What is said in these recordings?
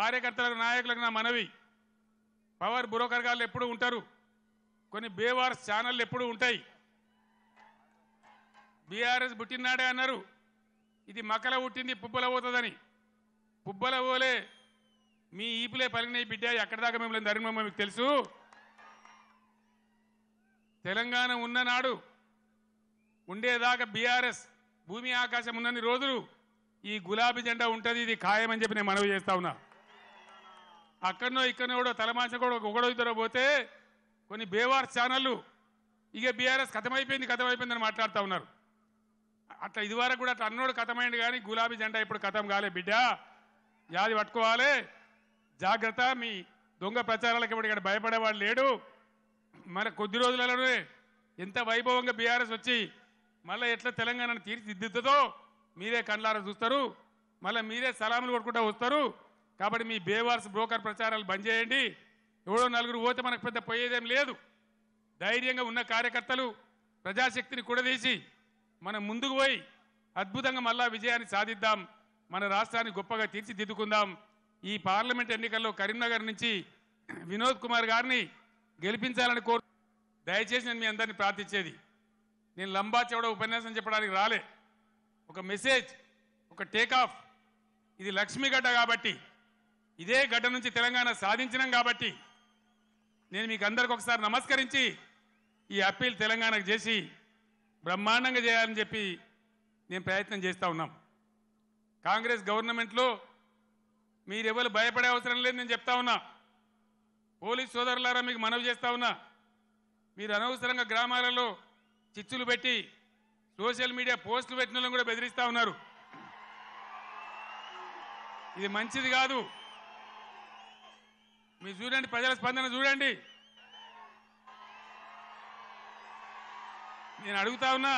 కార్యకర్తలకు నాయకులకు నా మనవి పవర్ గారు ఎప్పుడు ఉంటారు కొన్ని బేవార్స్ ఛానళ్ళు ఎప్పుడు ఉంటాయి బీఆర్ఎస్ పుట్టినాడే అన్నారు ఇది మకల పుట్టింది పుబ్బల పోతుందని పుబ్బల పోలే మీ ఈపులే పలిగిన బిడ్డ ఎక్కడి దాకా మిమ్మల్ని ధరింమమ్మ మీకు తెలుసు తెలంగాణ ఉన్ననాడు ఉండేదాకా బీఆర్ఎస్ భూమి ఆకాశం ఉన్నన్ని రోజులు ఈ గులాబీ జెండా ఉంటుంది ఇది ఖాయమని చెప్పి నేను మనవి చేస్తా ఉన్నా అక్కడనో ఇక్కడనో కూడా తలమాంచ కూడా ఒకడో ఇద్దరు పోతే కొన్ని బేవార్ ఛానళ్ళు ఇక బీఆర్ఎస్ కథమైపోయింది కథమైపోయింది అని మాట్లాడుతూ ఉన్నారు అట్లా ఇదివరకు కూడా అట్లా అన్నోడు కథమైంది కానీ గులాబీ జెండా ఇప్పుడు కథం కాలే బిడ్డ యాది పట్టుకోవాలి జాగ్రత్త మీ దొంగ ప్రచారాలకు ఇప్పుడు ఇక్కడ భయపడేవాడు లేడు మన కొద్ది రోజులలోనే ఎంత వైభవంగా బీఆర్ఎస్ వచ్చి మళ్ళీ ఎట్లా తెలంగాణను తీర్చిదిద్దుతో మీరే కండ్లారా చూస్తారు మళ్ళీ మీరే సలాములు కొట్టుకుంటా వస్తారు కాబట్టి మీ బేవార్స్ బ్రోకర్ ప్రచారాలు బంద్ చేయండి ఎవడో నలుగురు పోతే మనకు పెద్ద పోయేదేం లేదు ధైర్యంగా ఉన్న కార్యకర్తలు ప్రజాశక్తిని కూడదీసి మనం ముందుకు పోయి అద్భుతంగా మళ్ళా విజయాన్ని సాధిద్దాం మన రాష్ట్రాన్ని గొప్పగా తీర్చిదిద్దుకుందాం ఈ పార్లమెంట్ ఎన్నికల్లో కరీంనగర్ నుంచి వినోద్ కుమార్ గారిని గెలిపించాలని కోరు దయచేసి నేను మీ అందరిని ప్రార్థించేది నేను లంబా చెవడ ఉపన్యాసం చెప్పడానికి రాలే ఒక మెసేజ్ ఒక టేకాఫ్ ఇది లక్ష్మీగడ్డ కాబట్టి ఇదే గడ్డ నుంచి తెలంగాణ సాధించినాం కాబట్టి నేను మీకు అందరికి ఒకసారి నమస్కరించి ఈ అప్పీల్ తెలంగాణకు చేసి బ్రహ్మాండంగా చేయాలని చెప్పి నేను ప్రయత్నం చేస్తూ ఉన్నాం కాంగ్రెస్ గవర్నమెంట్లో మీరెవరు భయపడే అవసరం లేదు నేను చెప్తా ఉన్నా పోలీస్ సోదరులారా మీకు మనవి చేస్తా ఉన్నా మీరు అనవసరంగా గ్రామాలలో చిచ్చులు పెట్టి సోషల్ మీడియా పోస్టులు పెట్టిన కూడా బెదిరిస్తూ ఉన్నారు ఇది మంచిది కాదు మీరు చూడండి ప్రజల స్పందన చూడండి నేను అడుగుతా ఉన్నా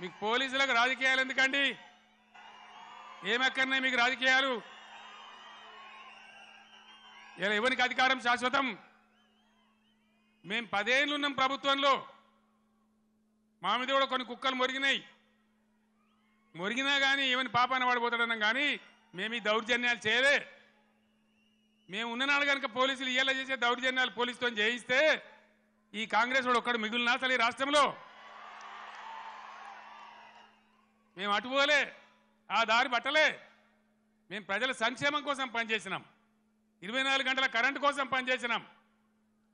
మీకు పోలీసులకు రాజకీయాలు ఎందుకండి ఏమక్కర్నాయి మీకు రాజకీయాలు ఇలా ఎవరికి అధికారం శాశ్వతం మేము పదేళ్ళు ఉన్నాం ప్రభుత్వంలో మా మీద కూడా కొన్ని కుక్కలు మొరిగినాయి మొరిగినా కానీ ఏమైనా పాపాన వాడిపోతాడన్నాం కానీ మేము ఈ దౌర్జన్యాలు చేయలే మేము ఉన్ననాడు కనుక పోలీసులు ఇయ్యేలా చేసే దౌర్జన్యాలు పోలీసుతో చేయిస్తే ఈ కాంగ్రెస్ వాడు ఒక్కడు మిగులునా అసలు ఈ రాష్ట్రంలో మేము అటుపోలే ఆ దారి పట్టలే మేము ప్రజల సంక్షేమం కోసం పనిచేసినాం ఇరవై నాలుగు గంటల కరెంటు కోసం పనిచేసినాం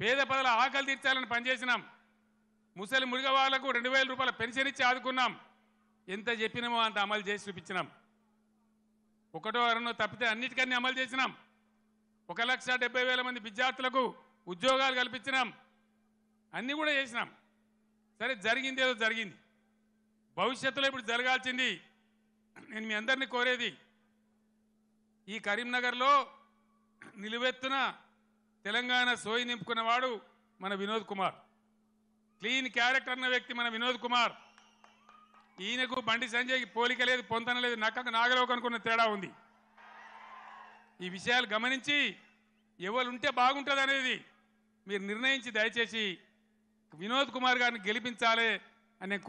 పేద ప్రజల ఆకలి తీర్చాలని పనిచేసినాం ముసలి మురిగ వాళ్లకు రెండు వేల రూపాయల పెన్షన్ ఇచ్చి ఆదుకున్నాం ఎంత చెప్పినామో అంత అమలు చేసి చూపించినాం ఒకటో అరణో తప్పితే అన్నిటికన్నీ అమలు చేసినాం ఒక లక్ష డెబ్బై వేల మంది విద్యార్థులకు ఉద్యోగాలు కల్పించినాం అన్నీ కూడా చేసినాం సరే జరిగింది ఏదో జరిగింది భవిష్యత్తులో ఇప్పుడు జరగాల్సింది నేను మీ అందరినీ కోరేది ఈ కరీంనగర్లో నిలువెత్తున తెలంగాణ సోయి నింపుకున్నవాడు మన వినోద్ కుమార్ క్లీన్ క్యారెక్టర్ అన్న వ్యక్తి మన వినోద్ కుమార్ ఈయనకు బండి సంజయ్కి పోలిక లేదు పొంతన లేదు నక్కకు నాగలోకనుకున్న తేడా ఉంది ఈ విషయాలు గమనించి ఎవరు ఉంటే బాగుంటుంది అనేది మీరు నిర్ణయించి దయచేసి వినోద్ కుమార్ గారిని గెలిపించాలి అనే